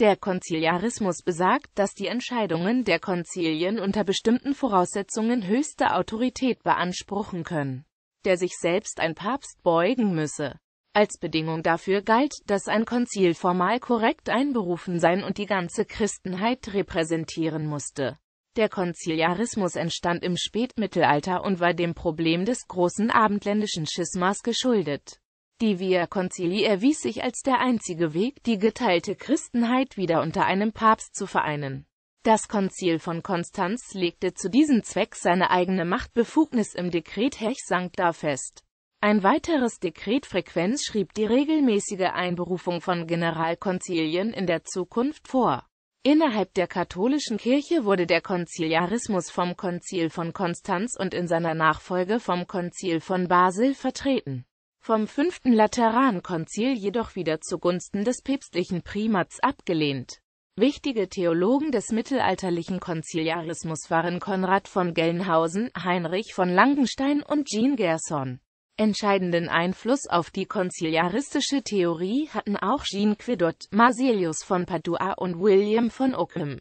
Der Konziliarismus besagt, dass die Entscheidungen der Konzilien unter bestimmten Voraussetzungen höchste Autorität beanspruchen können, der sich selbst ein Papst beugen müsse. Als Bedingung dafür galt, dass ein Konzil formal korrekt einberufen sein und die ganze Christenheit repräsentieren musste. Der Konziliarismus entstand im Spätmittelalter und war dem Problem des großen abendländischen Schismas geschuldet die Via Concili erwies sich als der einzige Weg, die geteilte Christenheit wieder unter einem Papst zu vereinen. Das Konzil von Konstanz legte zu diesem Zweck seine eigene Machtbefugnis im Dekret Hech Sancta fest. Ein weiteres Dekret Frequenz schrieb die regelmäßige Einberufung von Generalkonzilien in der Zukunft vor. Innerhalb der katholischen Kirche wurde der Konziliarismus vom Konzil von Konstanz und in seiner Nachfolge vom Konzil von Basel vertreten vom fünften Laterankonzil jedoch wieder zugunsten des päpstlichen Primats abgelehnt. Wichtige Theologen des mittelalterlichen Konziliarismus waren Konrad von Gelnhausen, Heinrich von Langenstein und Jean Gerson. Entscheidenden Einfluss auf die konziliaristische Theorie hatten auch Jean Quidot, Marsilius von Padua und William von Ockham.